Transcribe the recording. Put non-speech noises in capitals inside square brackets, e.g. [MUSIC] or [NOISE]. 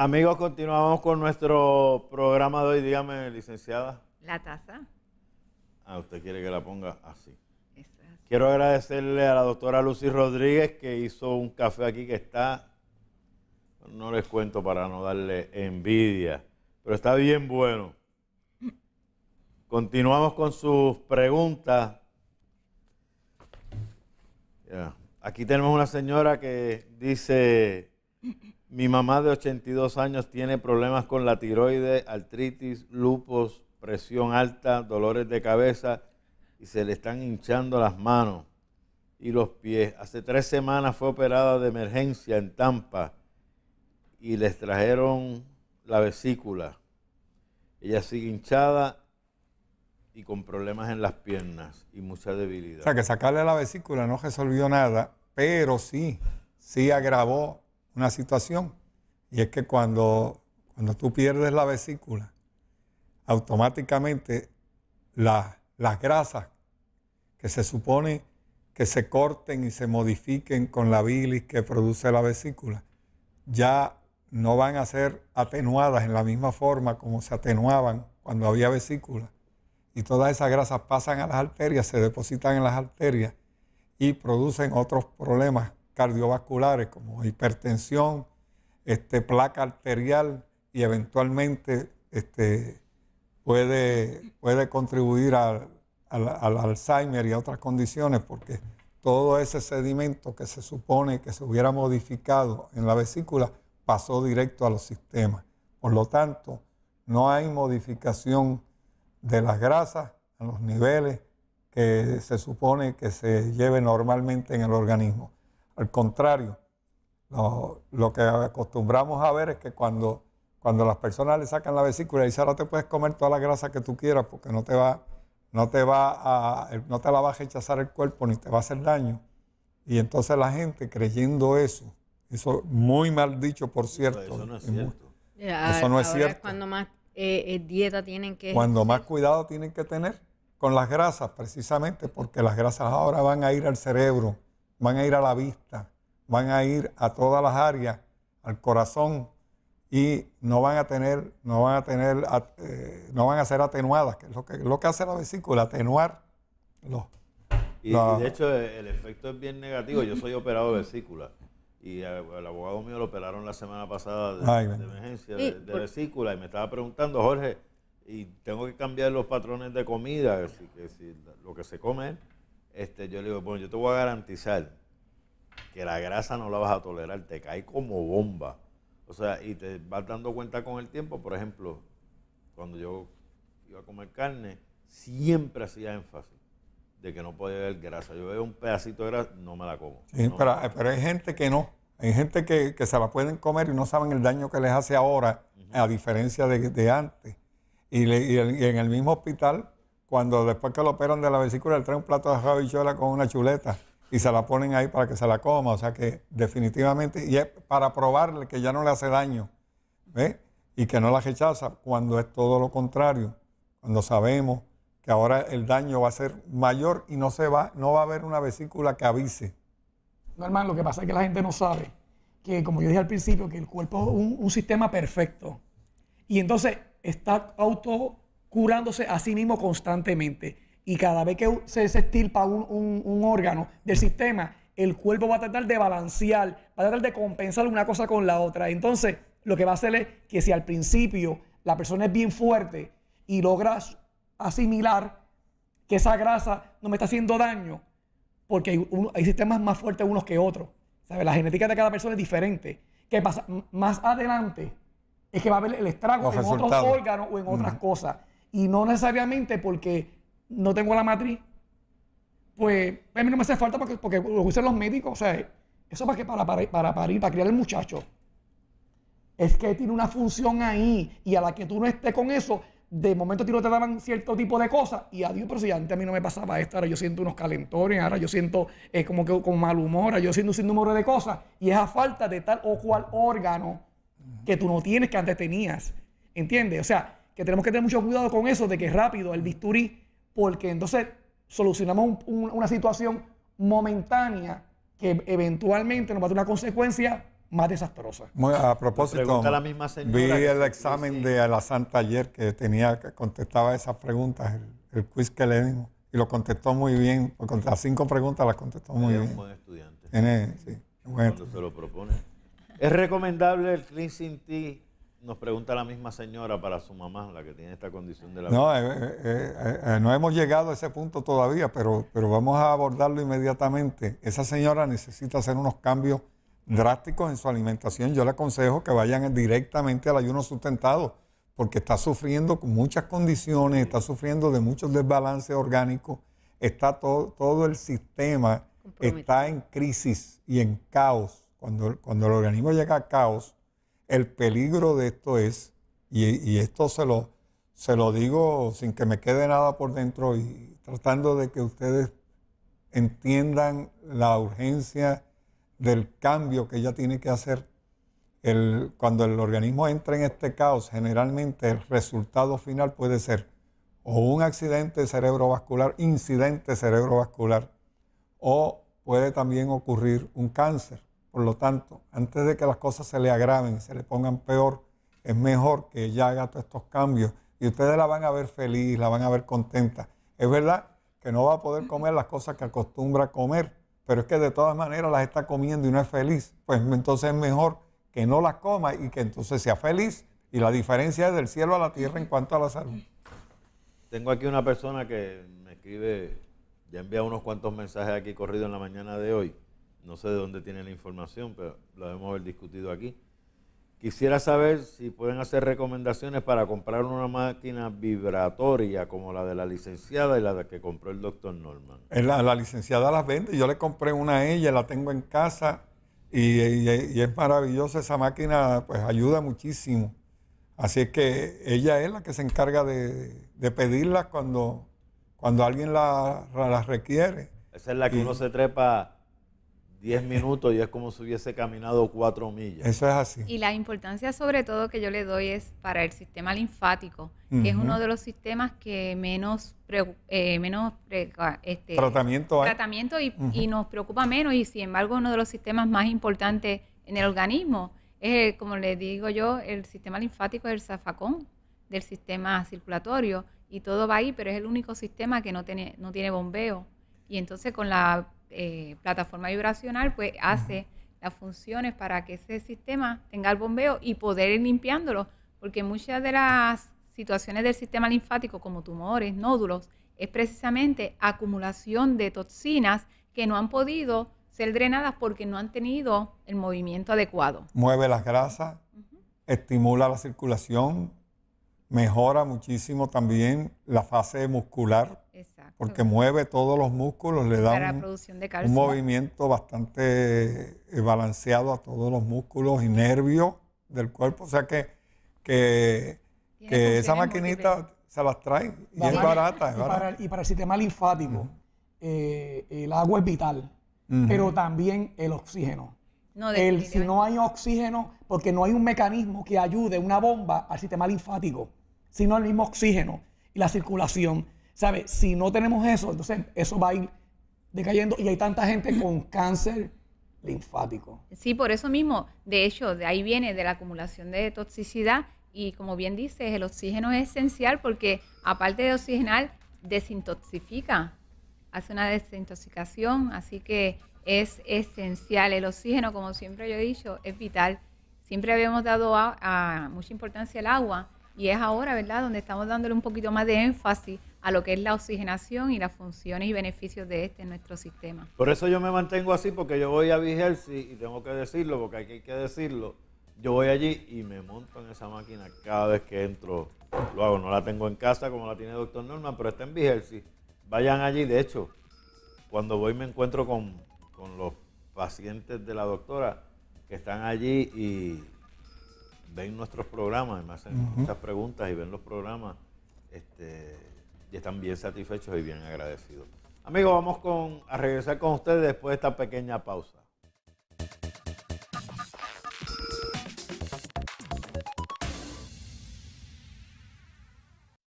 Amigos, continuamos con nuestro programa de hoy. Dígame, licenciada. La taza. Ah, usted quiere que la ponga así. Quiero agradecerle a la doctora Lucy Rodríguez que hizo un café aquí que está, no les cuento para no darle envidia, pero está bien bueno. Continuamos con sus preguntas. Aquí tenemos una señora que dice... Mi mamá de 82 años tiene problemas con la tiroides, artritis, lupus, presión alta, dolores de cabeza y se le están hinchando las manos y los pies. Hace tres semanas fue operada de emergencia en Tampa y les trajeron la vesícula. Ella sigue hinchada y con problemas en las piernas y mucha debilidad. O sea, que sacarle la vesícula no resolvió nada, pero sí, sí agravó una situación, y es que cuando, cuando tú pierdes la vesícula, automáticamente las grasas que se supone que se corten y se modifiquen con la bilis que produce la vesícula, ya no van a ser atenuadas en la misma forma como se atenuaban cuando había vesícula. Y todas esas grasas pasan a las arterias, se depositan en las arterias y producen otros problemas cardiovasculares como hipertensión, este, placa arterial y eventualmente este, puede, puede contribuir al, al Alzheimer y a otras condiciones porque todo ese sedimento que se supone que se hubiera modificado en la vesícula pasó directo a los sistemas. Por lo tanto, no hay modificación de las grasas a los niveles que se supone que se lleve normalmente en el organismo. Al contrario, lo, que acostumbramos a ver es que cuando, cuando las personas le sacan la vesícula y dicen, ahora te puedes comer toda la grasa que tú quieras porque no te va, no te va a, no te la va a rechazar el cuerpo ni te va a hacer daño. Y entonces la gente creyendo eso, eso muy mal dicho, por cierto. eso no es cierto. eso no es cierto. cuando más eh, eh, dieta tienen que... Cuando más cuidado tienen que tener con las grasas, precisamente, porque las grasas ahora van a ir al cerebro van a ir a la vista, van a ir a todas las áreas, al corazón, y no van a tener, no van a tener, eh, no van a ser atenuadas, que es lo que, hace la vesícula, atenuar los. Y, de hecho e, el efecto es bien negativo. Yo soy operado de vesícula y el abogado mío lo operaron la semana pasada de, emergencia de, vesícula y me estaba preguntando, Jorge, y tengo que cambiar los patrones de comida, lo que se come este, yo le digo, bueno, yo te voy a garantizar que la grasa no la vas a tolerar, te cae como bomba. O sea, y te vas dando cuenta con el tiempo, por ejemplo, cuando yo iba a comer carne, siempre hacía énfasis de que no podía haber grasa. Yo veo un pedacito de grasa, no me la como. pero, hay gente que no. Hay gente que, se la pueden comer y no saben el daño que les hace ahora, a diferencia de, antes. Y, y, en el mismo hospital cuando después que lo operan de la vesícula, le trae un plato de rabichola con una chuleta y se la ponen ahí para que se la coma. O sea que definitivamente, y es para probarle que ya no le hace daño ¿ve? y que no la rechaza, cuando es todo lo contrario, cuando sabemos que ahora el daño va a ser mayor y no, se va, no va a haber una vesícula que avise. No, hermano, lo que pasa es que la gente no sabe que, como yo dije al principio, que el cuerpo es un sistema perfecto. Y entonces está auto curándose a sí mismo constantemente. Y cada vez que se, estilpa un, órgano del sistema, el cuerpo va a tratar de balancear, va a tratar de compensar una cosa con la otra. Entonces, lo que va a hacer es que si al principio la persona es bien fuerte y logra asimilar que esa grasa no me está haciendo daño, porque hay, sistemas más fuertes unos que otros. La genética de cada persona es diferente. ¿Qué pasa? más adelante es que va a haber el estrago en otros órganos o en otras cosas. Y no necesariamente porque no tengo la matriz, pues a mí no me hace falta porque, lo usan los médicos. O sea, eso para que para, parir, para criar el muchacho. Es que tiene una función ahí y a la que tú no estés con eso, de momento a no te daban cierto tipo de cosas y adiós, pero si antes a mí no me pasaba esto, ahora yo siento unos calentones, ahora yo siento eh, como que con mal humor, ahora yo siento un sinnúmero de cosas y es a falta de tal o cual órgano que tú no tienes que antes tenías, ¿entiendes? O sea, que tenemos que tener mucho cuidado con eso, de que rápido el bisturí, porque entonces solucionamos una situación momentánea que eventualmente nos va a dar una consecuencia más desastrosa. Muy, a propósito, vi el examen de la Santa ayer que tenía contestaba esas preguntas, el, quiz que le dimos, y lo contestó muy bien, las cinco preguntas las contestó muy bien. Es un buen estudiante. sí, un se lo propone. ¿Es recomendable el cleansing tea nos pregunta la misma señora para su mamá, la que tiene esta condición de la No, eh, eh, eh, no hemos llegado a ese punto todavía, pero, pero vamos a abordarlo inmediatamente. Esa señora necesita hacer unos cambios drásticos en su alimentación. Yo le aconsejo que vayan directamente al ayuno sustentado, porque está sufriendo con muchas condiciones, está sufriendo de muchos desbalances orgánicos, está todo, todo el sistema está en crisis y en caos. Cuando, cuando el organismo llega a caos, el peligro de esto es, y, esto se lo, se lo digo sin que me quede nada por dentro y tratando de que ustedes entiendan la urgencia del cambio que ella tiene que hacer. El, cuando el organismo entra en este caos, generalmente el resultado final puede ser o un accidente cerebrovascular, incidente cerebrovascular, o puede también ocurrir un cáncer. Por lo tanto, antes de que las cosas se le agraven, y se le pongan peor, es mejor que ella haga todos estos cambios y ustedes la van a ver feliz, la van a ver contenta. Es verdad que no va a poder comer las cosas que acostumbra a comer, pero es que de todas maneras las está comiendo y no es feliz. Pues entonces es mejor que no las coma y que entonces sea feliz. Y la diferencia es del cielo a la tierra en cuanto a la salud. Tengo aquí una persona que me escribe, ya envía unos cuantos mensajes aquí corrido en la mañana de hoy no sé de dónde tiene la información, pero lo debemos haber discutido aquí. Quisiera saber si pueden hacer recomendaciones para comprar una máquina vibratoria como la de la licenciada y la que compró el doctor Norman. Eh, la, la licenciada las vende, yo le compré una a ella, la tengo en casa y, es maravillosa esa máquina, pues ayuda muchísimo. Así es que ella es la que se encarga de, pedirla cuando, cuando alguien las la requiere. Esa es la que uno se trepa 10 minutos y es como si hubiese caminado 4 millas. Eso es así. Y la importancia sobre todo que yo le doy es para el sistema linfático, que es uno de los sistemas que menos, eh, menos ah, este, tratamiento, tratamiento y, nos preocupa menos y sin embargo uno de los sistemas más importantes en el organismo es, eh, como le digo yo, el sistema linfático es el zafacón del sistema circulatorio y todo va ahí, pero es el único sistema que no tiene, no tiene bombeo. Y entonces con la eh, plataforma vibracional, pues hace las funciones para que ese sistema tenga el bombeo y poder ir limpiándolo, porque muchas de las situaciones del sistema linfático, como tumores, nódulos, es precisamente acumulación de toxinas que no han podido ser drenadas porque no han tenido el movimiento adecuado. Mueve las grasas, estimula la circulación, mejora muchísimo también la fase muscular porque mueve todos los músculos, le da un, movimiento bastante eh, balanceado a todos los músculos y nervios del cuerpo. O sea que, esa maquinita se las trae y es barata. Es y, Para el, y, para, el sistema linfático, eh, el agua es vital, pero también el oxígeno. si no hay oxígeno, porque no hay un mecanismo que ayude una bomba al sistema linfático, sino el mismo oxígeno y la circulación. ¿Sabes? Si no tenemos eso, entonces eso va a ir decayendo y hay tanta gente con [CLEARS THROAT] cáncer linfático. Sí, por eso mismo, de hecho, de ahí viene de la acumulación de toxicidad y como bien dices, el oxígeno es esencial porque aparte de oxigenar, desintoxifica, hace una desintoxicación, así que es esencial. El oxígeno, como siempre yo he dicho, es vital. Siempre habíamos dado mucha importancia al agua y es ahora, ¿verdad?, donde estamos dándole un poquito más de énfasis a lo que es la oxigenación y las funciones y beneficios de este en nuestro sistema. Por eso yo me mantengo así, porque yo voy a Vigelsi y tengo que decirlo, porque hay que decirlo. Yo voy allí y me monto en esa máquina cada vez que entro. Lo hago, no la tengo en casa como la tiene el doctor Norman, pero está en Vigelsi. Vayan allí, de hecho, cuando voy me encuentro con, los pacientes de la doctora que están allí y ven nuestros programas, me hacen muchas preguntas y ven los programas. Este, y están bien satisfechos y bien agradecidos. Amigos, vamos a regresar con ustedes después de esta pequeña pausa.